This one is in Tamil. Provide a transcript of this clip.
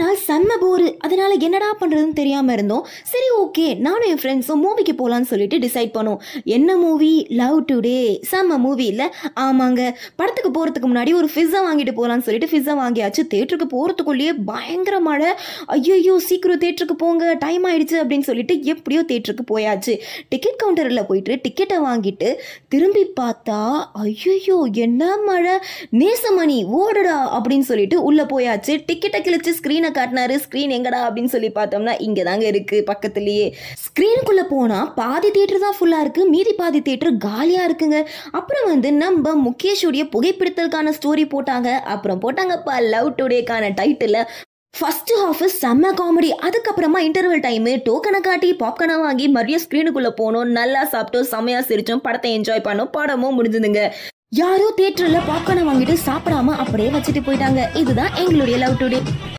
நாள் செம்ம போரு அதனால என்னடா பண்ணுறதுன்னு தெரியாமல் இருந்தோம் சரி ஓகே நானும் என் ஃப்ரெண்ட்ஸும் மூவிக்கு போகலான்னு சொல்லிட்டு டிசைட் பண்ணோம் என்ன மூவி லவ் டுடே செம்ம மூவி இல்லை ஆமாங்க படத்துக்கு போகிறதுக்கு முன்னாடி ஒரு ஃபிஸ்ஸை வாங்கிட்டு போகலான்னு சொல்லிட்டு ஃபிஸ்ஸை வாங்கியாச்சு தேட்டருக்கு போகிறதுக்குள்ளேயே பயங்கர மழை ஐயோ சீக்கிரம் தேட்டருக்கு போங்க டைம் ஆயிடுச்சு அப்படின்னு சொல்லிட்டு எப்படியோ தேட்டருக்கு போயாச்சு டிக்கெட் கவுண்டரில் போயிட்டு டிக்கெட்டை வாங்கிட்டு திரும்பி பார்த்தா ஐயோ என்ன மழை நேசமணி ஓடுடா அப்படின்னு சொல்லிட்டு உள்ளே போயாச்சு டிக்கெட்டை கிழிச்சு ஸ்க்ரீன் ஸ்க்ரீனை காட்டினாரு ஸ்க்ரீன் எங்கடா அப்படின்னு சொல்லி பார்த்தோம்னா இங்கே தாங்க இருக்கு பக்கத்துலயே ஸ்க்ரீனுக்குள்ளே போனால் பாதி தேட்டர் தான் ஃபுல்லா இருக்கு மீதி பாதி தேட்டர் காலியா இருக்குங்க அப்புறம் வந்து நம்ம முகேஷுடைய புகைப்பிடித்தலுக்கான ஸ்டோரி போட்டாங்க அப்புறம் போட்டாங்கப்பா லவ் டுடேக்கான டைட்டில் ஃபர்ஸ்ட் ஹாஃப் செம்ம காமெடி அதுக்கப்புறமா இன்டர்வல் டைமு டோக்கனை காட்டி பாப்கார்னை வாங்கி மறுபடியும் ஸ்க்ரீனுக்குள்ளே போனோம் நல்லா சாப்பிட்டோம் செம்மையா சிரித்தோம் படத்தை என்ஜாய் பண்ணோம் படமும் முடிஞ்சுதுங்க யாரோ தியேட்டர்ல பாப்கார்னை வாங்கிட்டு சாப்பிடாம அப்படியே வச்சுட்டு போயிட்டாங்க இதுதான் எங்களுடைய லவ் டுடே